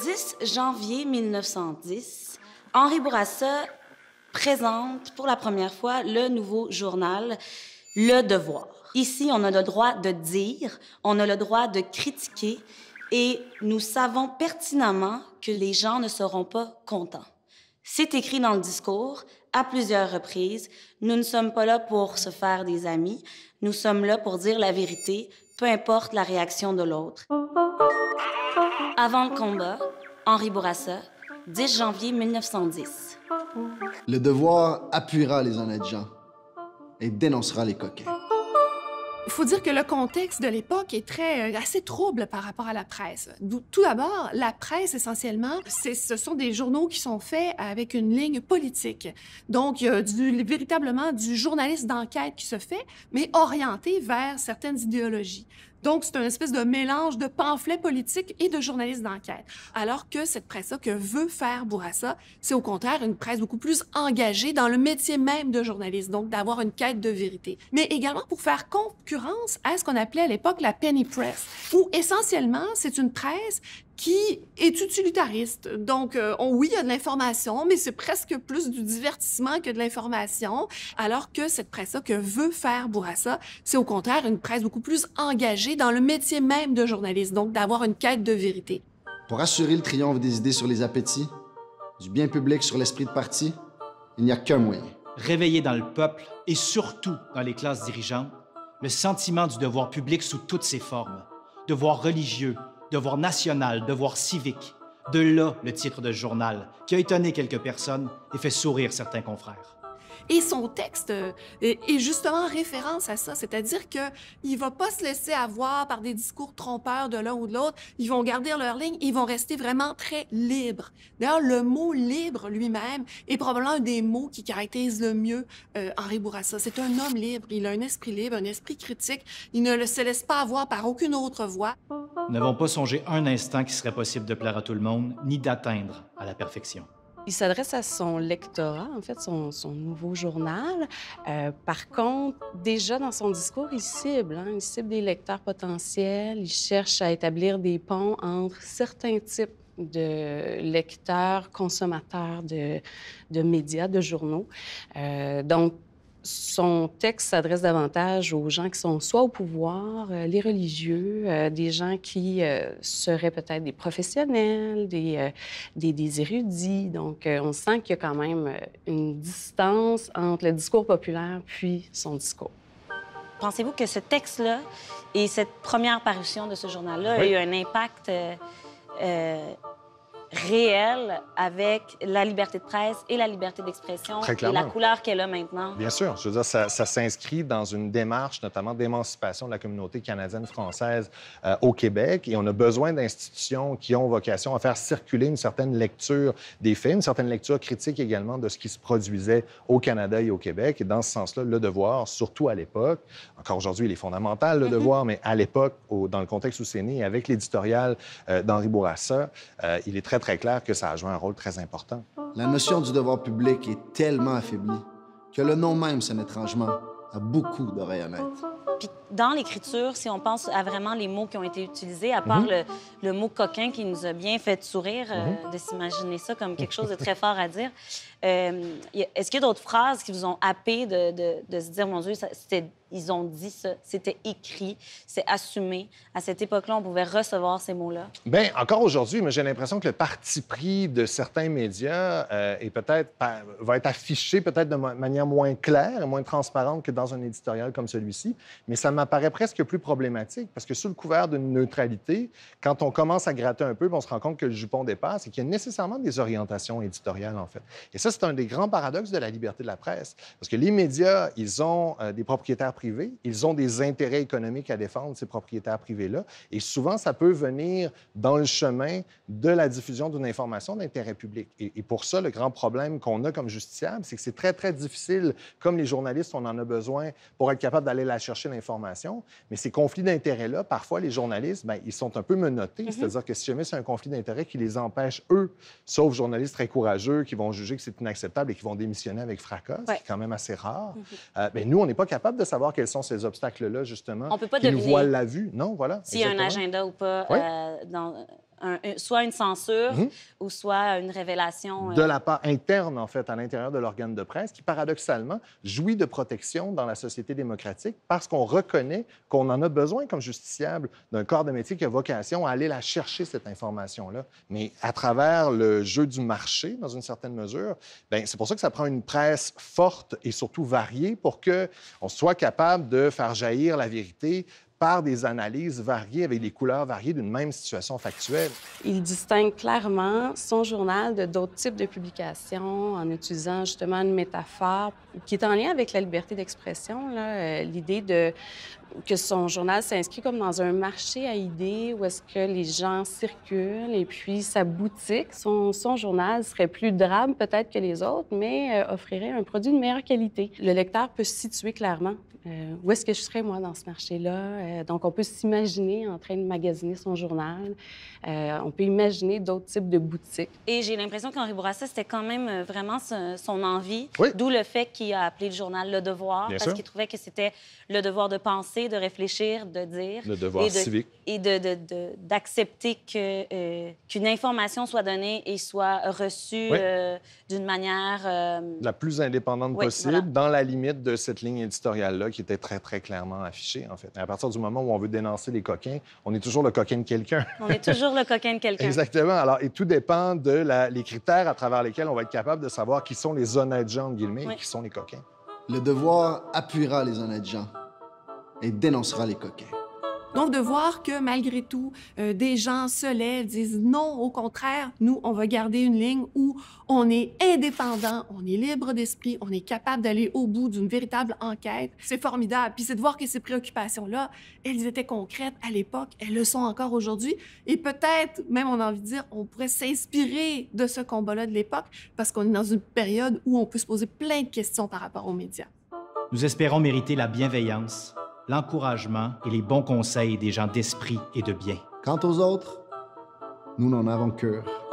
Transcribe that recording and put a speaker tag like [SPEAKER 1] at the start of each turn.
[SPEAKER 1] 10 janvier 1910, Henri Bourassa présente pour la première fois le nouveau journal Le Devoir. Ici, on a le droit de dire, on a le droit de critiquer et nous savons pertinemment que les gens ne seront pas contents. C'est écrit dans le discours à plusieurs reprises, nous ne sommes pas là pour se faire des amis, nous sommes là pour dire la vérité, peu importe la réaction de l'autre. Oh. Avant le combat, Henri Bourassa, 10 janvier
[SPEAKER 2] 1910.
[SPEAKER 3] Le devoir appuiera les honnêtes gens et dénoncera les coquins.
[SPEAKER 2] Il faut dire que le contexte de l'époque est très euh, assez trouble par rapport à la presse. Tout d'abord, la presse essentiellement, ce sont des journaux qui sont faits avec une ligne politique. Donc, du, véritablement du journaliste d'enquête qui se fait, mais orienté vers certaines idéologies. Donc, c'est un espèce de mélange de pamphlets politiques et de journalistes d'enquête. Alors que cette presse-là que veut faire Bourassa, c'est au contraire une presse beaucoup plus engagée dans le métier même de journaliste, donc d'avoir une quête de vérité. Mais également pour faire concurrence à ce qu'on appelait à l'époque la penny press, où essentiellement, c'est une presse qui est utilitariste. Donc, euh, on, oui, il y a de l'information, mais c'est presque plus du divertissement que de l'information, alors que cette presse-là que veut faire Bourassa, c'est au contraire une presse beaucoup plus engagée dans le métier même de journaliste, donc d'avoir une quête de vérité.
[SPEAKER 3] Pour assurer le triomphe des idées sur les appétits, du bien public sur l'esprit de parti, il n'y a qu'un moyen. Réveiller dans le peuple et surtout dans les classes dirigeantes le sentiment du devoir public sous toutes ses formes, devoir religieux, devoir national, devoir civique. De là le titre de journal, qui a étonné quelques personnes et fait sourire certains confrères. Et son texte euh, est,
[SPEAKER 2] justement référence à ça, c'est-à-dire que il va pas se laisser avoir par des discours trompeurs de l'un ou de l'autre. Ils vont garder leur ligne, ils vont rester vraiment très libres. D'ailleurs, le mot libre lui-même est probablement un des mots qui caractérise le mieux euh, Henri Bourassa. C'est un homme libre, il a un esprit libre, un esprit critique. Il ne se laisse pas avoir par aucune autre voix. Nous
[SPEAKER 3] n'avons pas songé un instant qu'il serait possible de plaire à tout le monde, ni d'atteindre à la perfection.
[SPEAKER 4] Il s'adresse à son lectorat, en fait, son, nouveau journal. Euh, par contre, déjà dans son discours, il cible, hein, il cible des lecteurs potentiels, il cherche à établir des ponts entre certains types de lecteurs, consommateurs de, médias, de journaux. Euh, donc, son texte s'adresse davantage aux gens qui sont soit au pouvoir, euh, les religieux, euh, des gens qui euh, seraient peut-être des professionnels, des, des, érudits. Donc, on sent qu'il y a quand même une distance entre le discours populaire puis son discours.
[SPEAKER 1] Pensez-vous que ce texte-là et cette première parution de ce journal-là a eu un impact réel avec la liberté de presse et la liberté d'expression et la couleur qu'elle a maintenant. Bien
[SPEAKER 3] sûr. Je veux dire, ça, s'inscrit dans une démarche notamment d'émancipation de la communauté canadienne-française euh, au Québec et on a besoin d'institutions qui ont vocation à faire circuler une certaine lecture des faits, une certaine lecture critique également de ce qui se produisait au Canada et au Québec. Et dans ce sens-là, le devoir, surtout à l'époque, encore aujourd'hui, il est fondamental, le mm-hmm. devoir, mais à l'époque, dans le contexte où c'est né, avec l'éditorial euh, d'Henri Bourassa, euh, il est très très clair que ça a joué un rôle très important. La notion du devoir public est tellement affaiblie que le nom même un étrangement a beaucoup de honnêtes.
[SPEAKER 1] Puis dans l'écriture, si on pense à vraiment les mots qui ont été utilisés, à part mhm. le, mot coquin qui nous a bien fait sourire, mhm. euh, de s'imaginer ça comme quelque chose de très fort à dire, euh, est-ce qu'il y a d'autres phrases qui vous ont happé de, se dire, mon Dieu, ils ont dit ça, c'était écrit, c'est assumé. À cette époque-là, on pouvait recevoir ces mots-là.
[SPEAKER 3] Bien, encore aujourd'hui, mais j'ai l'impression que le parti pris de certains médias euh, est peut-être va être affiché peut-être de manière moins claire et moins transparente que dans un éditorial comme celui-ci. Mais ça m'apparaît presque plus problématique parce que sous le couvert d'une neutralité, quand on commence à gratter un peu, on se rend compte que le jupon dépasse et qu'il y a nécessairement des orientations éditoriales en fait. Et ça, c'est un des grands paradoxes de la liberté de la presse. Parce que les médias, ils ont euh, des propriétaires privés, ils ont des intérêts économiques à défendre, ces propriétaires privés-là. Et souvent, ça peut venir dans le chemin de la diffusion d'une information d'intérêt public. Et, pour ça, le grand problème qu'on a comme justiciable, c'est que c'est très, très difficile, comme les journalistes, on en a besoin pour être capable d'aller la chercher, l'information. Mais ces conflits d'intérêts-là, parfois, les journalistes, bien, ils sont un peu menottés. Mm-hmm. C'est-à-dire que si jamais c'est un conflit d'intérêts qui les empêche, eux, sauf journalistes très courageux qui vont juger que c'est inacceptable et qui vont démissionner avec fracas, qui est quand même assez rare. Mhm. Euh, mais nous, on n'est pas capable de savoir quels sont ces obstacles-là, justement. On peut pas qui nous voient la vue. Non, voilà. S'il y a un agenda
[SPEAKER 1] ou pas euh, dans, soit une censure mhm. ou soit une révélation. Euh, de la
[SPEAKER 3] part interne, en fait, à l'intérieur de l'organe de presse, qui paradoxalement jouit de protection dans la société démocratique parce qu'on reconnaît qu'on en a besoin comme justiciable d'un corps de métier qui a vocation à aller la chercher, cette information-là. Mais à travers le jeu du marché, dans une certaine mesure, ben, c'est pour ça que ça prend une presse forte et surtout variée pour qu'on soit capable de faire jaillir la vérité par des analyses variées avec des couleurs variées d'une même situation factuelle.
[SPEAKER 4] Il distingue clairement son journal de d'autres types de publications en utilisant justement une métaphore qui est en lien avec la liberté d'expression, euh, l'idée de, que son journal s'inscrit comme dans un marché à idées où est-ce que les gens circulent et puis sa boutique, son, son journal serait plus drame peut-être que les autres, mais euh, offrirait un produit de meilleure qualité. Le lecteur peut se situer clairement. Euh, où est-ce que je serais, moi, dans ce marché-là? Euh, donc, on peut s'imaginer en train de magasiner son journal. on peut imaginer d'autres types de boutiques.
[SPEAKER 1] Et j'ai l'impression qu'Henri Bourassa, c'était quand même vraiment son envie. D'où le fait qu'il a appelé le journal Le Devoir, parce qu'il trouvait que c'était le devoir de penser de réfléchir, de dire. Le devoir et de, civique. Et d'accepter de, euh, qu'une information soit donnée et soit reçue euh, d'une manière... Euh,
[SPEAKER 3] la plus indépendante possible, dans la limite de cette ligne éditoriale-là qui était très, très clairement affichée, en fait. à partir du moment où on veut dénoncer les coquins, on est toujours le coquin de quelqu'un. on est toujours
[SPEAKER 1] le coquin de quelqu'un.
[SPEAKER 3] Exactement. Alors, et tout dépend de les critères à travers lesquels on va être capable de savoir qui sont les honnêtes gens, entre guillemets, et qui sont les coquins. Le devoir appuiera les honnêtes gens et dénoncera les coquins.
[SPEAKER 2] Donc, de voir que malgré tout, euh, des gens se lèvent, disent non, au contraire, nous, on va garder une ligne où on est indépendant, on est libre d'esprit, on est capable d'aller au bout d'une véritable enquête, c'est formidable. Puis c'est de voir que ces préoccupations-là, elles étaient concrètes à l'époque, elles le sont encore aujourd'hui. Et peut-être, même on a envie de dire, on pourrait s'inspirer de ce combat-là de l'époque parce qu'on est dans une période où on peut se poser plein de questions par rapport aux médias.
[SPEAKER 3] Nous espérons mériter la bienveillance l'encouragement et les bons conseils des gens d'esprit et de bien. Quant aux autres, nous n'en avons cœur.